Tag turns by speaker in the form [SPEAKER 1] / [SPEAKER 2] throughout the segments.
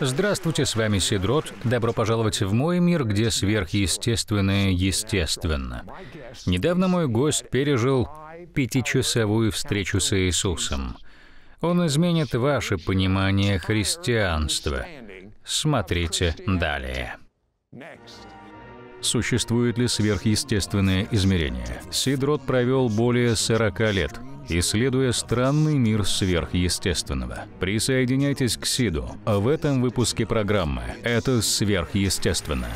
[SPEAKER 1] Здравствуйте, с вами Сидрот. Добро пожаловать в мой мир, где сверхъестественное естественно. Недавно мой гость пережил пятичасовую встречу с Иисусом. Он изменит ваше понимание христианства. Смотрите далее. Существует ли сверхъестественное измерение? Сидрот провел более 40 лет исследуя странный мир сверхъестественного. Присоединяйтесь к СИДу в этом выпуске программы «Это сверхъестественно».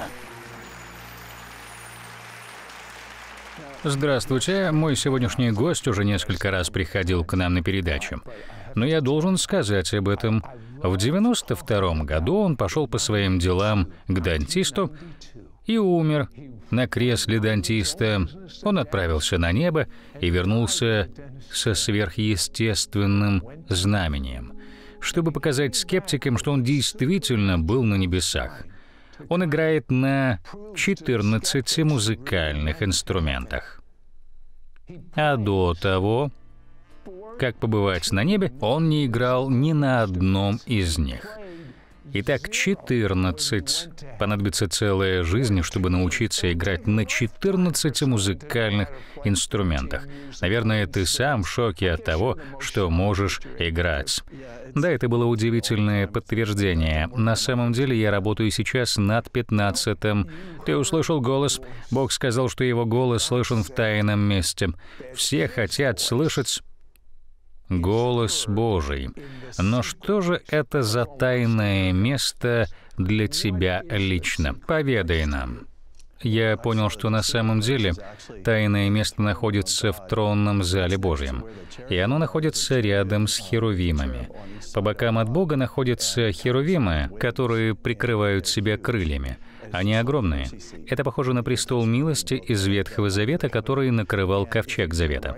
[SPEAKER 1] Здравствуйте, мой сегодняшний гость уже несколько раз приходил к нам на передачу. Но я должен сказать об этом. В 92 году он пошел по своим делам к дантисту и умер на кресле дантиста. Он отправился на небо и вернулся со сверхъестественным знамением, чтобы показать скептикам, что он действительно был на небесах. Он играет на 14 музыкальных инструментах. А до того, как побывать на небе, он не играл ни на одном из них. Итак, 14. Понадобится целая жизнь, чтобы научиться играть на 14 музыкальных инструментах. Наверное, ты сам в шоке от того, что можешь играть. Да, это было удивительное подтверждение. На самом деле я работаю сейчас над 15 -м. Ты услышал голос. Бог сказал, что его голос слышен в тайном месте. Все хотят слышать голос Божий. Но что же это за тайное место для тебя лично? Поведай нам. Я понял, что на самом деле тайное место находится в тронном зале Божьем, и оно находится рядом с херувимами. По бокам от Бога находятся херувимы, которые прикрывают себя крыльями. Они огромные. Это похоже на престол милости из Ветхого Завета, который накрывал ковчег Завета.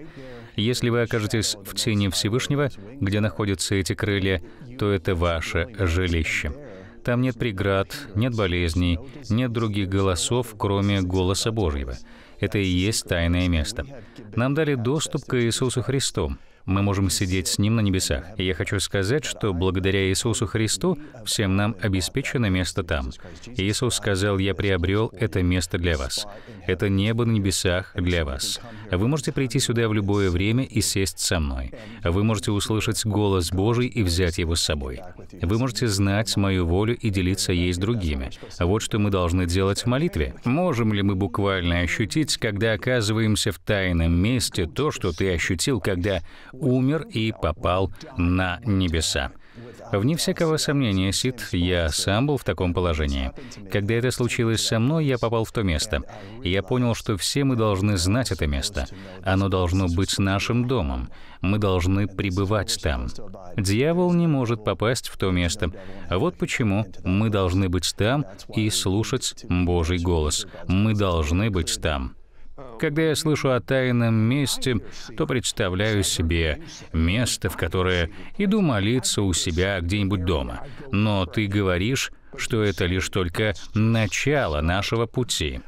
[SPEAKER 1] Если вы окажетесь в тени Всевышнего, где находятся эти крылья, то это ваше жилище. Там нет преград, нет болезней, нет других голосов, кроме голоса Божьего. Это и есть тайное место. Нам дали доступ к Иисусу Христу мы можем сидеть с Ним на небесах. И я хочу сказать, что благодаря Иисусу Христу всем нам обеспечено место там. Иисус сказал, «Я приобрел это место для вас. Это небо на небесах для вас. Вы можете прийти сюда в любое время и сесть со мной. Вы можете услышать голос Божий и взять его с собой. Вы можете знать мою волю и делиться ей с другими. Вот что мы должны делать в молитве. Можем ли мы буквально ощутить, когда оказываемся в тайном месте, то, что ты ощутил, когда умер и попал на небеса. Вне всякого сомнения, Сид, я сам был в таком положении. Когда это случилось со мной, я попал в то место. Я понял, что все мы должны знать это место. Оно должно быть нашим домом. Мы должны пребывать там. Дьявол не может попасть в то место. Вот почему мы должны быть там и слушать Божий голос. Мы должны быть там. Когда я слышу о тайном месте, то представляю себе место, в которое иду молиться у себя где-нибудь дома. Но ты говоришь, что это лишь только начало нашего пути.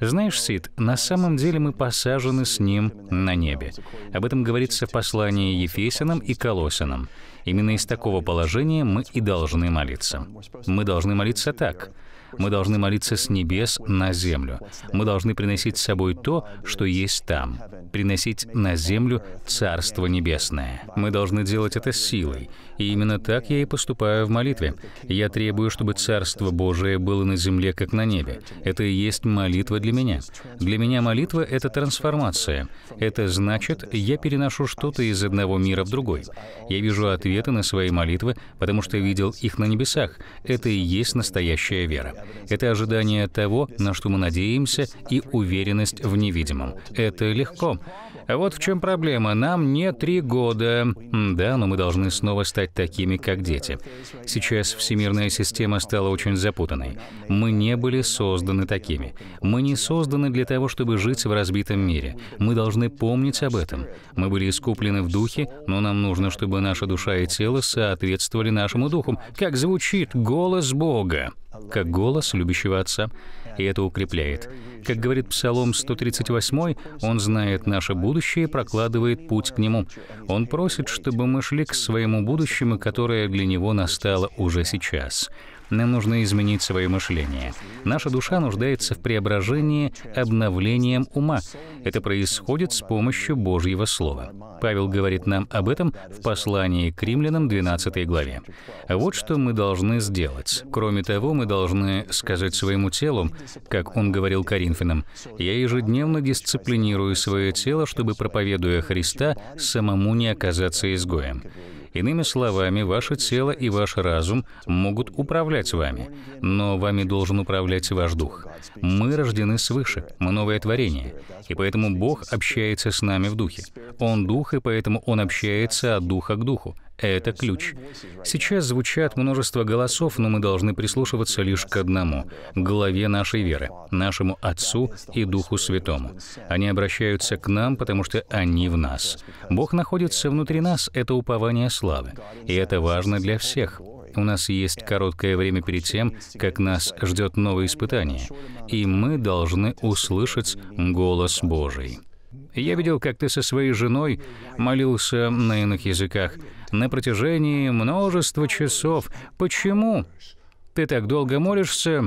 [SPEAKER 1] Знаешь, Сид, на самом деле мы посажены с ним на небе. Об этом говорится в послании Ефесянам и Колосинам. Именно из такого положения мы и должны молиться. Мы должны молиться так. Мы должны молиться с небес на землю. Мы должны приносить с собой то, что есть там. Приносить на землю Царство Небесное. Мы должны делать это силой. И именно так я и поступаю в молитве. Я требую, чтобы Царство Божие было на земле, как на небе. Это и есть молитва для меня. Для меня молитва — это трансформация. Это значит, я переношу что-то из одного мира в другой. Я вижу ответы на свои молитвы, потому что видел их на небесах. Это и есть настоящая вера. Это ожидание того, на что мы надеемся, и уверенность в невидимом. Это легко. А вот в чем проблема. Нам не три года. Да, но мы должны снова стать такими, как дети. Сейчас всемирная система стала очень запутанной. Мы не были созданы такими. Мы не созданы для того, чтобы жить в разбитом мире. Мы должны помнить об этом. Мы были искуплены в духе, но нам нужно, чтобы наша душа и тело соответствовали нашему духу. Как звучит голос Бога? Как голос любящего Отца и это укрепляет. Как говорит Псалом 138, он знает наше будущее и прокладывает путь к нему. Он просит, чтобы мы шли к своему будущему, которое для него настало уже сейчас. Нам нужно изменить свое мышление. Наша душа нуждается в преображении обновлением ума. Это происходит с помощью Божьего Слова. Павел говорит нам об этом в послании к римлянам 12 главе. Вот что мы должны сделать. Кроме того, мы должны сказать своему телу, как он говорил Коринфянам, «Я ежедневно дисциплинирую свое тело, чтобы, проповедуя Христа, самому не оказаться изгоем». Иными словами, ваше тело и ваш разум могут управлять вами, но вами должен управлять ваш дух. Мы рождены свыше, мы новое творение, и поэтому Бог общается с нами в духе. Он дух, и поэтому Он общается от духа к духу, это ключ. Сейчас звучат множество голосов, но мы должны прислушиваться лишь к одному — главе нашей веры, нашему Отцу и Духу Святому. Они обращаются к нам, потому что они в нас. Бог находится внутри нас — это упование славы. И это важно для всех. У нас есть короткое время перед тем, как нас ждет новое испытание, и мы должны услышать голос Божий. Я видел, как ты со своей женой молился на иных языках, на протяжении множества часов. Почему ты так долго молишься?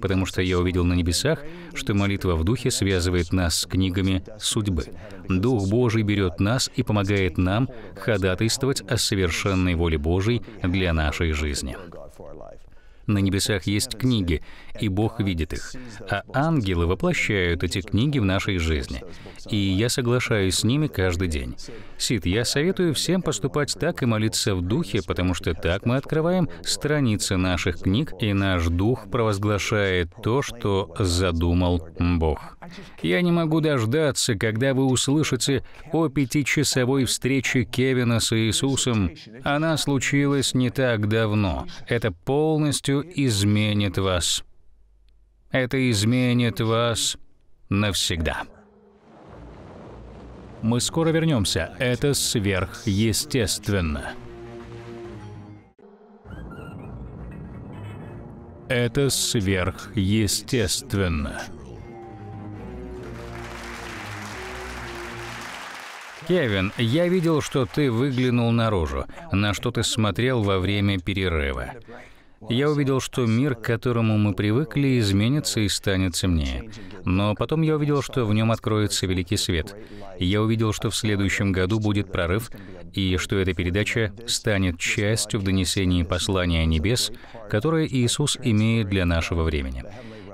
[SPEAKER 1] Потому что я увидел на небесах, что молитва в Духе связывает нас с книгами судьбы. Дух Божий берет нас и помогает нам ходатайствовать о совершенной воле Божьей для нашей жизни. На небесах есть книги, и Бог видит их. А ангелы воплощают эти книги в нашей жизни. И я соглашаюсь с ними каждый день. Сид, я советую всем поступать так и молиться в духе, потому что так мы открываем страницы наших книг, и наш дух провозглашает то, что задумал Бог. Я не могу дождаться, когда вы услышите о пятичасовой встрече Кевина с Иисусом. Она случилась не так давно. Это полностью полностью изменит вас. Это изменит вас навсегда. Мы скоро вернемся. Это сверхъестественно. Это сверхъестественно. Кевин, я видел, что ты выглянул наружу, на что ты смотрел во время перерыва. Я увидел, что мир, к которому мы привыкли, изменится и станет темнее. Но потом я увидел, что в нем откроется великий свет. Я увидел, что в следующем году будет прорыв, и что эта передача станет частью в донесении послания небес, которое Иисус имеет для нашего времени.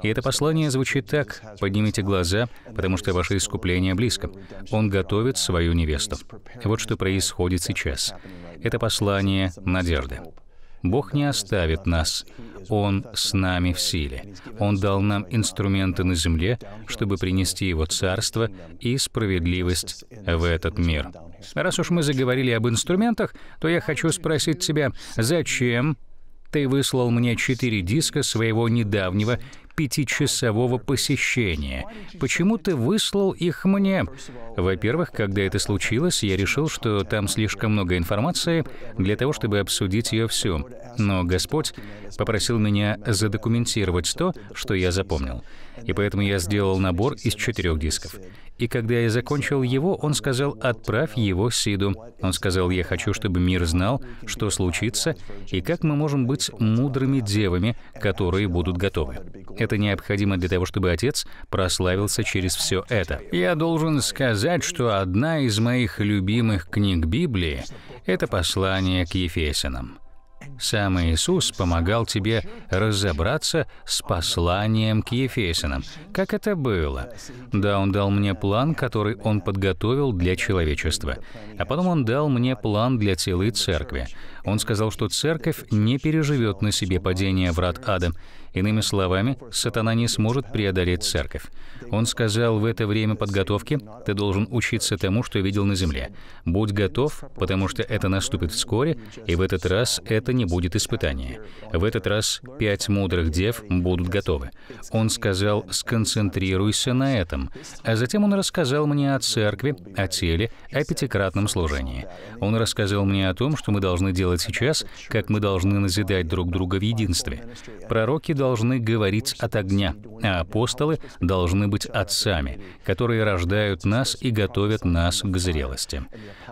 [SPEAKER 1] И это послание звучит так «Поднимите глаза, потому что ваше искупление близко. Он готовит свою невесту». Вот что происходит сейчас. Это послание надежды. Бог не оставит нас. Он с нами в силе. Он дал нам инструменты на земле, чтобы принести Его царство и справедливость в этот мир. Раз уж мы заговорили об инструментах, то я хочу спросить тебя, зачем ты выслал мне четыре диска своего недавнего пятичасового посещения. Почему ты выслал их мне? Во-первых, когда это случилось, я решил, что там слишком много информации для того, чтобы обсудить ее всю. Но Господь попросил меня задокументировать то, что я запомнил. И поэтому я сделал набор из четырех дисков. И когда я закончил его, он сказал, отправь его Сиду. Он сказал, я хочу, чтобы мир знал, что случится, и как мы можем быть мудрыми девами, которые будут готовы. Это необходимо для того, чтобы отец прославился через все это. Я должен сказать, что одна из моих любимых книг Библии — это послание к Ефесянам. Сам Иисус помогал тебе разобраться с посланием к Ефесиным. Как это было? Да, Он дал мне план, который Он подготовил для человечества. А потом Он дал мне план для целой церкви. Он сказал, что церковь не переживет на себе падение врат ада, Иными словами, сатана не сможет преодолеть церковь. Он сказал, в это время подготовки ты должен учиться тому, что видел на земле. Будь готов, потому что это наступит вскоре, и в этот раз это не будет испытание. В этот раз пять мудрых дев будут готовы. Он сказал, сконцентрируйся на этом. А затем он рассказал мне о церкви, о теле, о пятикратном служении. Он рассказал мне о том, что мы должны делать сейчас, как мы должны назидать друг друга в единстве. Пророки должны говорить от огня, а апостолы должны быть отцами, которые рождают нас и готовят нас к зрелости.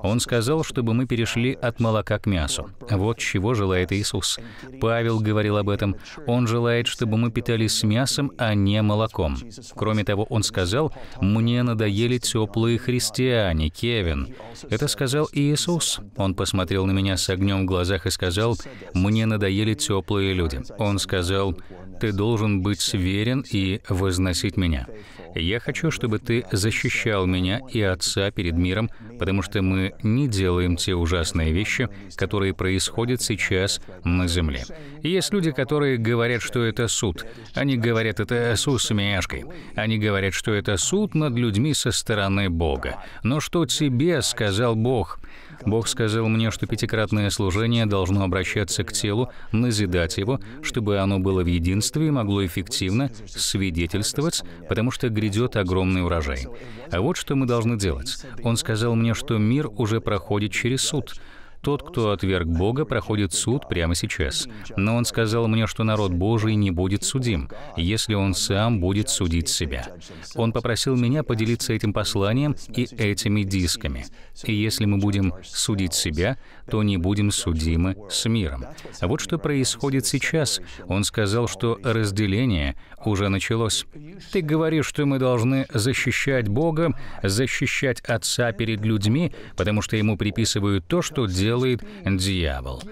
[SPEAKER 1] Он сказал, чтобы мы перешли от молока к мясу. Вот чего желает Иисус. Павел говорил об этом. Он желает, чтобы мы питались мясом, а не молоком. Кроме того, он сказал, «Мне надоели теплые христиане, Кевин». Это сказал Иисус. Он посмотрел на меня с огнем в глазах и сказал, «Мне надоели теплые люди». Он сказал, ты должен быть верен и возносить меня. Я хочу, чтобы ты защищал меня и Отца перед миром, потому что мы не делаем те ужасные вещи, которые происходят сейчас на земле. Есть люди, которые говорят, что это суд. Они говорят это с усмешкой. Они говорят, что это суд над людьми со стороны Бога. Но что тебе сказал Бог? Бог сказал мне, что пятикратное служение должно обращаться к телу, назидать его, чтобы оно было в единстве и могло эффективно свидетельствовать, потому что грядет огромный урожай. А вот что мы должны делать. Он сказал мне, что мир уже проходит через суд — тот, кто отверг Бога, проходит суд прямо сейчас. Но он сказал мне, что народ Божий не будет судим, если он сам будет судить себя. Он попросил меня поделиться этим посланием и этими дисками. И если мы будем судить себя, то не будем судимы с миром. А вот что происходит сейчас. Он сказал, что разделение уже началось. Ты говоришь, что мы должны защищать Бога, защищать Отца перед людьми, потому что ему приписывают то, что делают делает дьявол.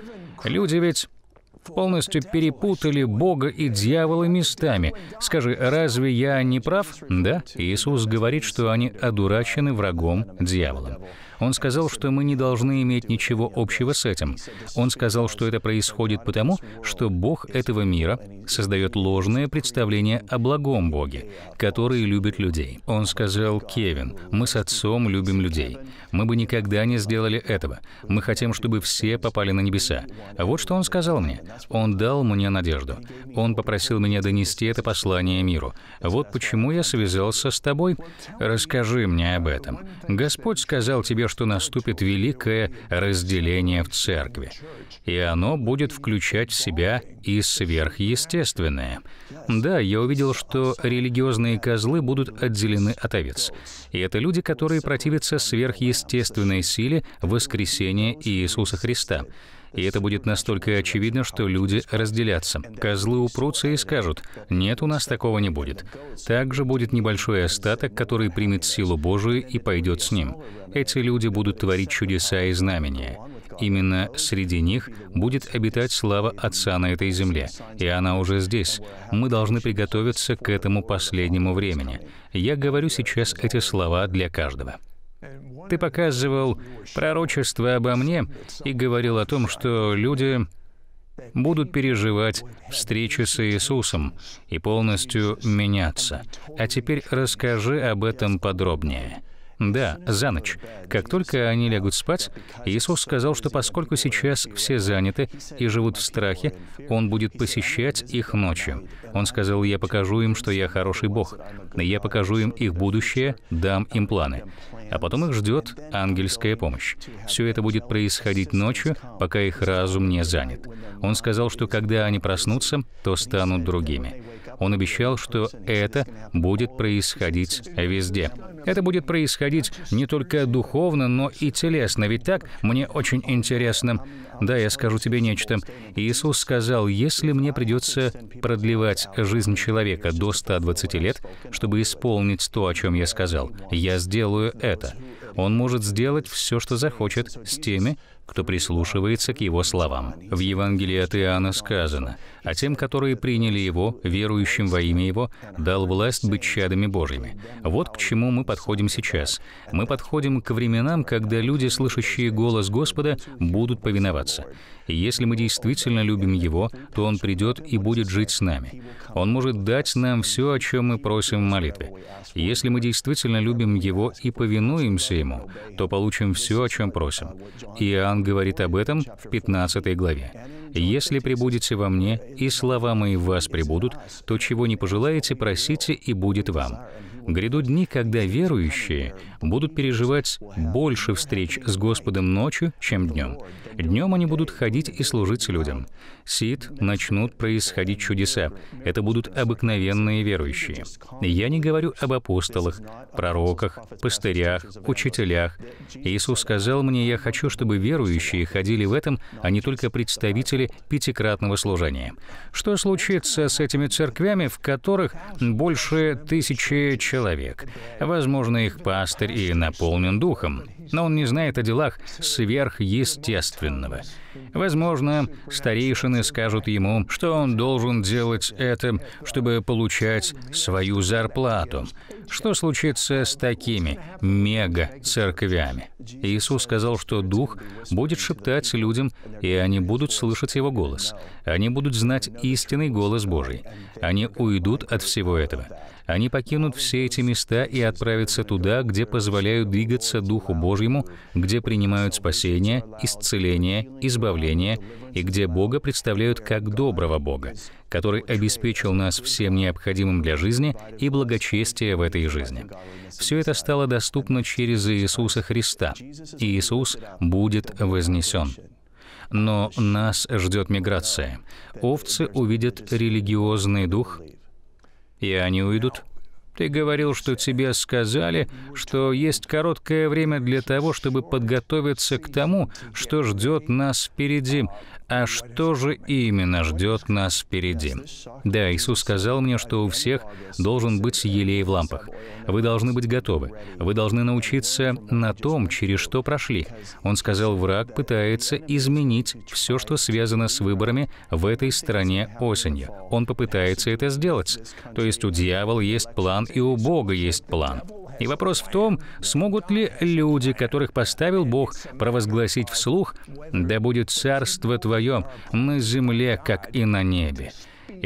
[SPEAKER 1] Люди ведь полностью перепутали Бога и дьявола местами. Скажи, разве я не прав? Да, Иисус говорит, что они одурачены врагом дьяволом. Он сказал, что мы не должны иметь ничего общего с этим. Он сказал, что это происходит потому, что Бог этого мира создает ложное представление о благом Боге, который любит людей. Он сказал, Кевин, мы с отцом любим людей. Мы бы никогда не сделали этого. Мы хотим, чтобы все попали на небеса. А вот что он сказал мне. Он дал мне надежду. Он попросил меня донести это послание миру. Вот почему я связался с тобой. Расскажи мне об этом. Господь сказал тебе, что наступит великое разделение в церкви, и оно будет включать в себя и сверхъестественное. Да, я увидел, что религиозные козлы будут отделены от овец, и это люди, которые противятся сверхъестественной силе воскресения Иисуса Христа. И это будет настолько очевидно, что люди разделятся. Козлы упрутся и скажут, нет, у нас такого не будет. Также будет небольшой остаток, который примет силу Божию и пойдет с ним. Эти люди будут творить чудеса и знамения. Именно среди них будет обитать слава Отца на этой земле, и она уже здесь. Мы должны приготовиться к этому последнему времени. Я говорю сейчас эти слова для каждого. Ты показывал пророчество обо мне и говорил о том, что люди будут переживать встречи с Иисусом и полностью меняться. А теперь расскажи об этом подробнее. Да, за ночь. Как только они лягут спать, Иисус сказал, что поскольку сейчас все заняты и живут в страхе, Он будет посещать их ночью. Он сказал, «Я покажу им, что я хороший Бог. Я покажу им их будущее, дам им планы». А потом их ждет ангельская помощь. Все это будет происходить ночью, пока их разум не занят. Он сказал, что когда они проснутся, то станут другими. Он обещал, что это будет происходить везде. Это будет происходить не только духовно, но и телесно. Ведь так мне очень интересно. Да, я скажу тебе нечто. Иисус сказал, если мне придется продлевать жизнь человека до 120 лет, чтобы исполнить то, о чем я сказал, я сделаю это. Он может сделать все, что захочет с теми, кто прислушивается к его словам. В Евангелии от Иоанна сказано, «А тем, которые приняли его, верующим во имя его, дал власть быть чадами Божьими». Вот к чему мы подходим подходим сейчас. Мы подходим к временам, когда люди, слышащие голос Господа, будут повиноваться. Если мы действительно любим Его, то Он придет и будет жить с нами. Он может дать нам все, о чем мы просим в молитве. Если мы действительно любим Его и повинуемся Ему, то получим все, о чем просим. Иоанн говорит об этом в 15 главе. «Если прибудете во мне, и слова мои в вас прибудут, то чего не пожелаете, просите, и будет вам». Грядут дни, когда верующие будут переживать больше встреч с Господом ночью, чем днем. Днем они будут ходить и служить людям. Сид начнут происходить чудеса. Это будут обыкновенные верующие. Я не говорю об апостолах, пророках, пастырях, учителях. Иисус сказал мне, я хочу, чтобы верующие ходили в этом, а не только представители пятикратного служения. Что случится с этими церквями, в которых больше тысячи человек? Возможно, их пасты панцирь и наполнен духом но он не знает о делах сверхъестественного. Возможно, старейшины скажут ему, что он должен делать это, чтобы получать свою зарплату. Что случится с такими мега-церквями? Иисус сказал, что Дух будет шептать людям, и они будут слышать Его голос. Они будут знать истинный голос Божий. Они уйдут от всего этого. Они покинут все эти места и отправятся туда, где позволяют двигаться Духу Божьему Божьему, где принимают спасение, исцеление, избавление, и где Бога представляют как доброго Бога, который обеспечил нас всем необходимым для жизни и благочестия в этой жизни. Все это стало доступно через Иисуса Христа, и Иисус будет вознесен. Но нас ждет миграция. Овцы увидят религиозный дух, и они уйдут. Ты говорил, что тебе сказали, что есть короткое время для того, чтобы подготовиться к тому, что ждет нас впереди. А что же именно ждет нас впереди? Да, Иисус сказал мне, что у всех должен быть елей в лампах. Вы должны быть готовы. Вы должны научиться на том, через что прошли. Он сказал, враг пытается изменить все, что связано с выборами в этой стране осенью. Он попытается это сделать. То есть у дьявола есть план и у Бога есть план. И вопрос в том, смогут ли люди, которых поставил Бог, провозгласить вслух «Да будет царство Твое на земле, как и на небе».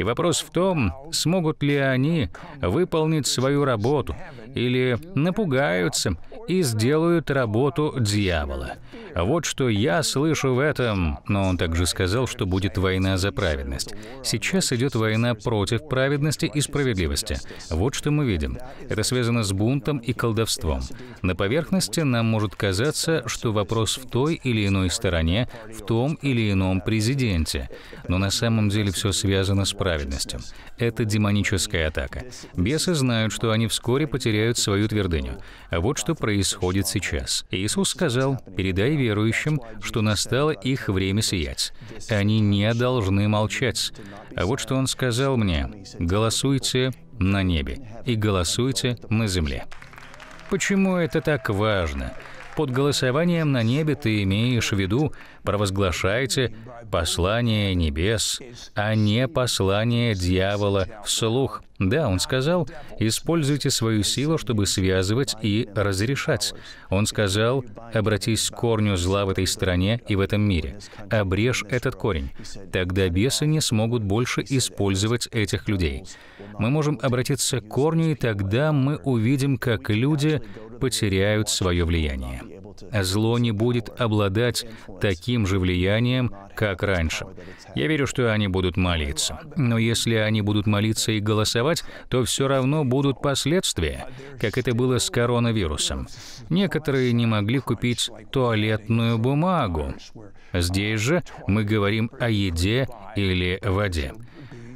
[SPEAKER 1] И вопрос в том, смогут ли они выполнить свою работу или напугаются и сделают работу дьявола. Вот что я слышу в этом. Но он также сказал, что будет война за праведность. Сейчас идет война против праведности и справедливости. Вот что мы видим. Это связано с бунтом и колдовством. На поверхности нам может казаться, что вопрос в той или иной стороне, в том или ином президенте. Но на самом деле все связано с праведностью праведности. Это демоническая атака. Бесы знают, что они вскоре потеряют свою твердыню. А вот что происходит сейчас. Иисус сказал, «Передай верующим, что настало их время сиять. Они не должны молчать». А вот что Он сказал мне, «Голосуйте на небе и голосуйте на земле». Почему это так важно? Под голосованием на небе ты имеешь в виду «провозглашайте послание небес, а не послание дьявола вслух. Да, он сказал, используйте свою силу, чтобы связывать и разрешать. Он сказал, обратись к корню зла в этой стране и в этом мире. Обрежь этот корень. Тогда бесы не смогут больше использовать этих людей. Мы можем обратиться к корню, и тогда мы увидим, как люди потеряют свое влияние зло не будет обладать таким же влиянием, как раньше. Я верю, что они будут молиться. Но если они будут молиться и голосовать, то все равно будут последствия, как это было с коронавирусом. Некоторые не могли купить туалетную бумагу. Здесь же мы говорим о еде или воде.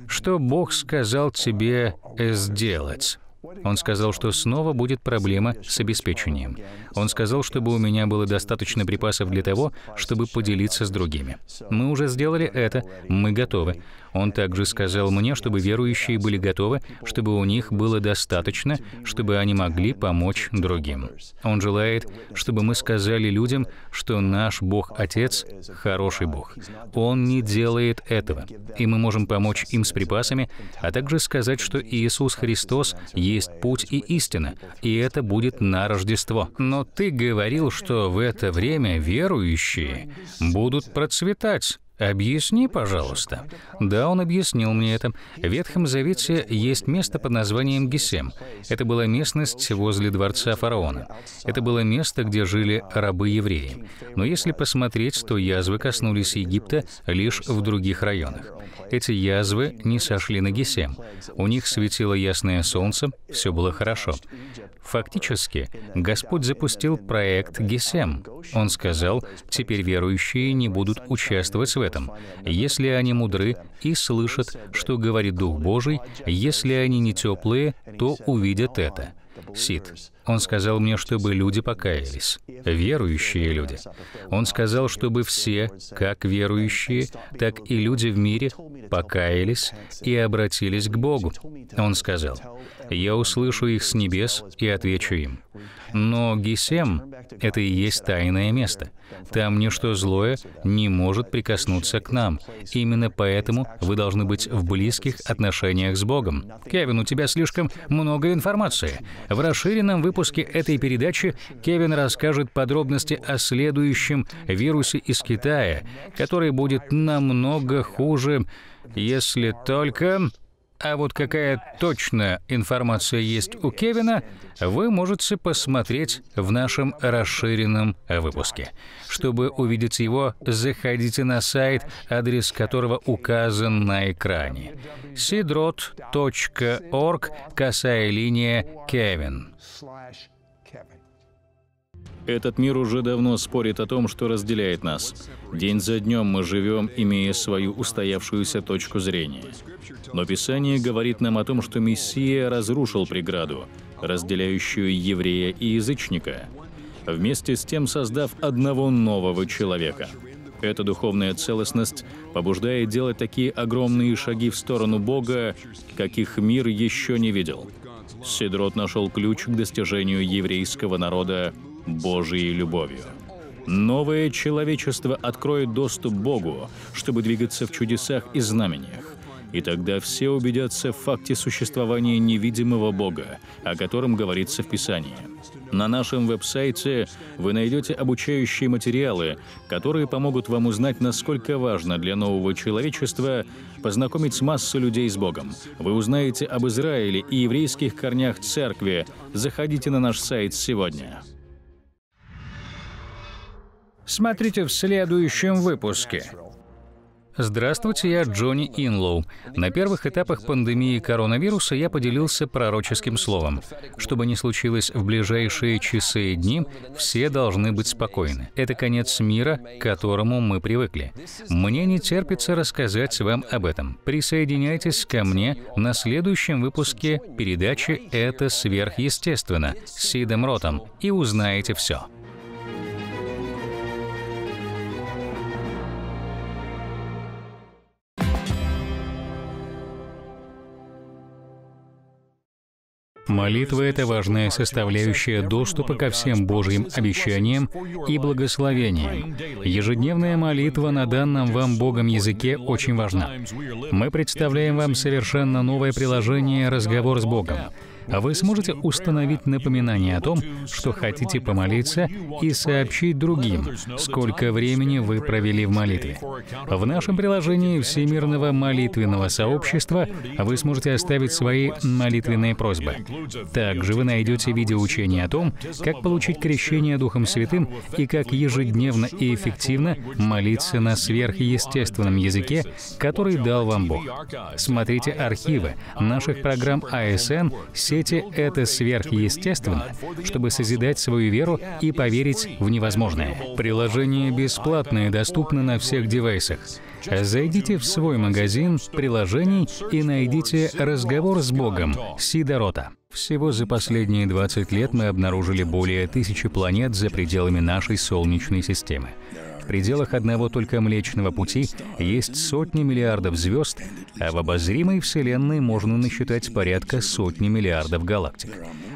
[SPEAKER 1] Что Бог сказал тебе сделать? Он сказал, что снова будет проблема с обеспечением. Он сказал, чтобы у меня было достаточно припасов для того, чтобы поделиться с другими. Мы уже сделали это, мы готовы. Он также сказал мне, чтобы верующие были готовы, чтобы у них было достаточно, чтобы они могли помочь другим. Он желает, чтобы мы сказали людям, что наш Бог-Отец — хороший Бог. Он не делает этого, и мы можем помочь им с припасами, а также сказать, что Иисус Христос есть есть путь и истина, и это будет на Рождество. Но ты говорил, что в это время верующие будут процветать. «Объясни, пожалуйста». Да, он объяснил мне это. В Ветхом Завете есть место под названием Гесем. Это была местность возле дворца фараона. Это было место, где жили рабы-евреи. Но если посмотреть, то язвы коснулись Египта лишь в других районах. Эти язвы не сошли на Гесем. У них светило ясное солнце, все было хорошо. Фактически, Господь запустил проект Гесем. Он сказал, теперь верующие не будут участвовать в этом, если они мудры и слышат, что говорит Дух Божий, если они не теплые, то увидят это. Сид. Он сказал мне, чтобы люди покаялись, верующие люди. Он сказал, чтобы все, как верующие, так и люди в мире, покаялись и обратились к Богу. Он сказал, «Я услышу их с небес и отвечу им». Но Гесем — это и есть тайное место. Там ничто злое не может прикоснуться к нам. Именно поэтому вы должны быть в близких отношениях с Богом. Кевин, у тебя слишком много информации. В расширенном выпуске этой передачи Кевин расскажет подробности о следующем вирусе из Китая, который будет намного хуже, если только... А вот какая точная информация есть у Кевина, вы можете посмотреть в нашем расширенном выпуске. Чтобы увидеть его, заходите на сайт, адрес которого указан на экране. sidrot.org, касая линия Кевин. Этот мир уже давно спорит о том, что разделяет нас. День за днем мы живем, имея свою устоявшуюся точку зрения. Но Писание говорит нам о том, что Мессия разрушил преграду, разделяющую еврея и язычника, вместе с тем создав одного нового человека. Эта духовная целостность побуждает делать такие огромные шаги в сторону Бога, каких мир еще не видел. Сидрот нашел ключ к достижению еврейского народа Божьей любовью. Новое человечество откроет доступ Богу, чтобы двигаться в чудесах и знамениях. И тогда все убедятся в факте существования невидимого Бога, о котором говорится в Писании. На нашем веб-сайте вы найдете обучающие материалы, которые помогут вам узнать, насколько важно для нового человечества познакомить массу людей с Богом. Вы узнаете об Израиле и еврейских корнях церкви. Заходите на наш сайт сегодня. Смотрите в следующем выпуске. Здравствуйте, я Джонни Инлоу. На первых этапах пандемии коронавируса я поделился пророческим словом. Что бы ни случилось в ближайшие часы и дни, все должны быть спокойны. Это конец мира, к которому мы привыкли. Мне не терпится рассказать вам об этом. Присоединяйтесь ко мне на следующем выпуске передачи «Это сверхъестественно» с Сидом Ротом и узнаете все. Молитва – это важная составляющая доступа ко всем Божьим обещаниям и благословениям. Ежедневная молитва на данном вам Богом языке очень важна. Мы представляем вам совершенно новое приложение «Разговор с Богом». А вы сможете установить напоминание о том, что хотите помолиться и сообщить другим, сколько времени вы провели в молитве. В нашем приложении Всемирного молитвенного сообщества вы сможете оставить свои молитвенные просьбы. Также вы найдете видеоучение о том, как получить крещение Духом Святым и как ежедневно и эффективно молиться на сверхъестественном языке, который дал вам Бог. Смотрите архивы наших программ ASN а университете, это сверхъестественно, чтобы созидать свою веру и поверить в невозможное. Приложение бесплатное, доступно на всех девайсах. Зайдите в свой магазин приложений и найдите «Разговор с Богом» Сидорота. Всего за последние 20 лет мы обнаружили более тысячи планет за пределами нашей Солнечной системы. В пределах одного только Млечного Пути есть сотни миллиардов звезд, а в обозримой Вселенной можно насчитать порядка сотни миллиардов галактик.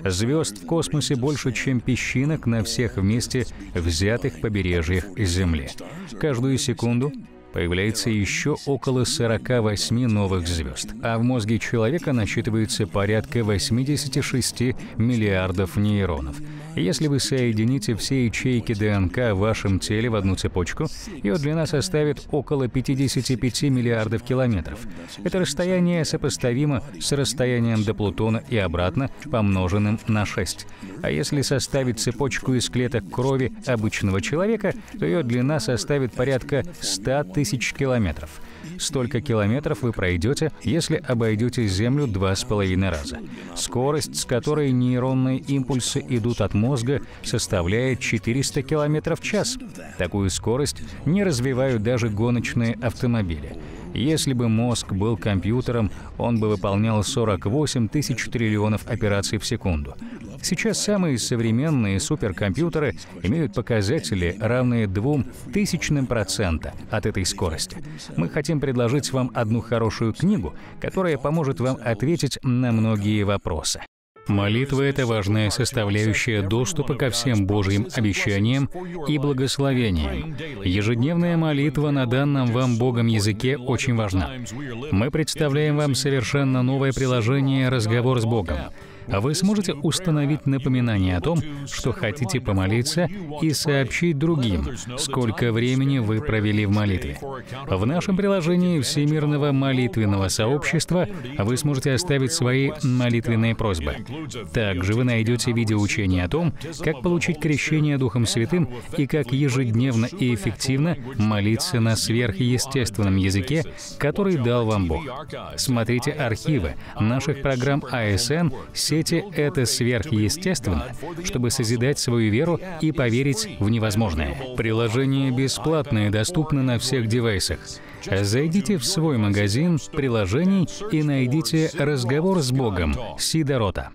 [SPEAKER 1] Звезд в космосе больше, чем песчинок на всех вместе взятых побережьях Земли. Каждую секунду появляется еще около 48 новых звезд, а в мозге человека насчитывается порядка 86 миллиардов нейронов. Если вы соедините все ячейки ДНК в вашем теле в одну цепочку, ее длина составит около 55 миллиардов километров. Это расстояние сопоставимо с расстоянием до Плутона и обратно, помноженным на 6. А если составить цепочку из клеток крови обычного человека, то ее длина составит порядка 100 тысяч километров. Столько километров вы пройдете, если обойдете Землю два с половиной раза. Скорость, с которой нейронные импульсы идут от мозга, мозга составляет 400 км в час. Такую скорость не развивают даже гоночные автомобили. Если бы мозг был компьютером, он бы выполнял 48 тысяч триллионов операций в секунду. Сейчас самые современные суперкомпьютеры имеют показатели, равные двум тысячным процента от этой скорости. Мы хотим предложить вам одну хорошую книгу, которая поможет вам ответить на многие вопросы. Молитва — это важная составляющая доступа ко всем Божьим обещаниям и благословениям. Ежедневная молитва на данном вам Богом языке очень важна. Мы представляем вам совершенно новое приложение «Разговор с Богом». А вы сможете установить напоминание о том, что хотите помолиться и сообщить другим, сколько времени вы провели в молитве. В нашем приложении Всемирного молитвенного сообщества вы сможете оставить свои молитвенные просьбы. Также вы найдете видеоучение о том, как получить крещение Духом Святым и как ежедневно и эффективно молиться на сверхъестественном языке, который дал вам Бог. Смотрите архивы наших программ АСН, серии делаете это сверхъестественно, чтобы созидать свою веру и поверить в невозможное. Приложение бесплатное доступно на всех девайсах. Зайдите в свой магазин приложений и найдите «Разговор с Богом» Сидорота.